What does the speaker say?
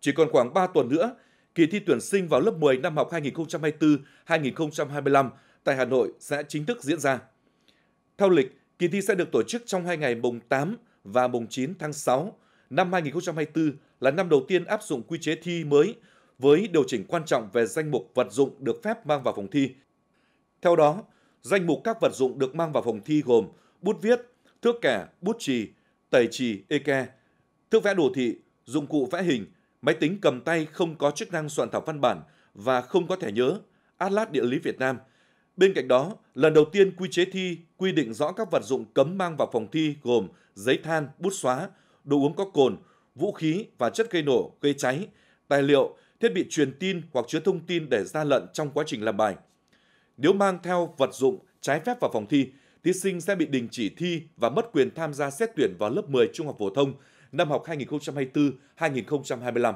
Chỉ còn khoảng 3 tuần nữa, kỳ thi tuyển sinh vào lớp 10 năm học 2024-2025 tại Hà Nội sẽ chính thức diễn ra. Theo lịch, kỳ thi sẽ được tổ chức trong hai ngày mùng 8 và mùng 9 tháng 6 năm 2024 là năm đầu tiên áp dụng quy chế thi mới với điều chỉnh quan trọng về danh mục vật dụng được phép mang vào phòng thi. Theo đó, danh mục các vật dụng được mang vào phòng thi gồm bút viết, thước kẻ, bút chì, tẩy chì, eke, thước vẽ đồ thị, dụng cụ vẽ hình, Máy tính cầm tay không có chức năng soạn thảo văn bản và không có thẻ nhớ, Atlas Địa lý Việt Nam. Bên cạnh đó, lần đầu tiên quy chế thi quy định rõ các vật dụng cấm mang vào phòng thi gồm giấy than, bút xóa, đồ uống có cồn, vũ khí và chất gây nổ, gây cháy, tài liệu, thiết bị truyền tin hoặc chứa thông tin để gian lận trong quá trình làm bài. Nếu mang theo vật dụng trái phép vào phòng thi, thí sinh sẽ bị đình chỉ thi và mất quyền tham gia xét tuyển vào lớp 10 trung học phổ thông năm học 2024-2025.